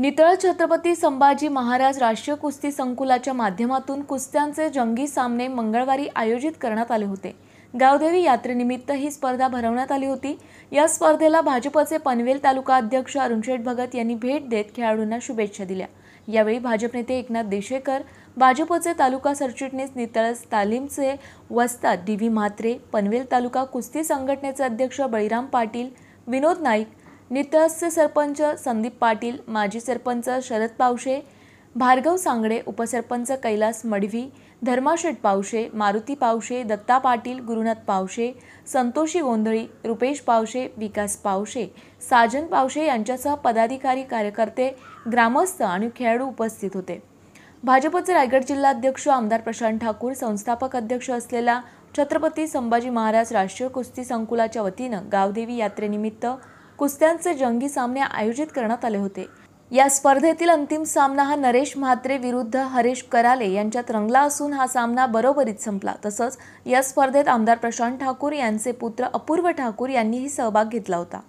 नितळ छत्रपती संभाजी महाराज राष्ट्रीय कुस्ती संकुलाच्या माध्यमातून कुस्त्यांचे जंगी सामने मंगळवारी आयोजित करण्यात आले होते गावदेवी यात्रेनिमित्त ही स्पर्धा भरवण्यात आली होती या स्पर्धेला भाजपचे पनवेल तालुका अध्यक्ष शेठ भगत यांनी भेट देत खेळाडूंना शुभेच्छा दिल्या यावेळी भाजप नेते एकनाथ देशेकर भाजपचे तालुका सरचिटणीस नितळस तालीमचे वस्ताद डी व्ही म्हात्रे पनवेल तालुका कुस्ती संघटनेचे अध्यक्ष बळीराम पाटील विनोद नाईक नित्यस्य सरपंच संदीप पाटील माजी सरपंच शरद पावशे भार्गव सांगडे उपसरपंच कैलास मडवी धर्माशेठ पावशे मारुती पावशे दत्ता पाटील गुरुनाथ पावशे संतोषी गोंधळी रुपेश पावशे विकास पावशे साजन पावशे यांच्यासह पदाधिकारी कार्यकर्ते ग्रामस्थ आणि खेळाडू उपस्थित होते भाजपचे रायगड जिल्हाध्यक्ष आमदार प्रशांत ठाकूर संस्थापक अध्यक्ष असलेला छत्रपती संभाजी महाराज राष्ट्रीय कुस्ती संकुलाच्या वतीनं गावदेवी यात्रेनिमित्त कुस्त्यांचे जंगी सामने आयोजित करण्यात आले होते या स्पर्धेतील अंतिम सामना हा नरेश म्हात्रे विरुद्ध हरेश कराले यांच्यात रंगला असून हा सामना बरोबरीत संपला तसंच या स्पर्धेत आमदार प्रशांत ठाकूर यांचे पुत्र अपूर्व ठाकूर यांनीही सहभाग घेतला होता